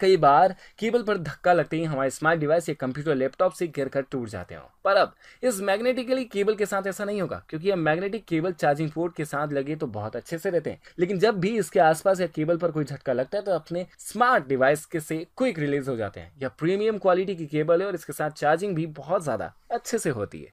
कई बार केबल पर धक्का लगते ही हमारे स्मार्ट डिवाइस या कंप्यूटर लैपटॉप से गिर कर टूट जाते हो पर अब इस मैग्नेटिकली केबल के साथ ऐसा नहीं होगा क्योंकि यह मैग्नेटिक केबल चार्जिंग पोर्ट के साथ लगे तो बहुत अच्छे से रहते हैं लेकिन जब भी इसके आसपास या केबल पर कोई झटका लगता है तो अपने स्मार्ट डिवाइस के से क्विक रिलीज हो जाते हैं यह प्रीमियम क्वालिटी की केबल है और इसके साथ चार्जिंग भी बहुत ज्यादा अच्छे से होती है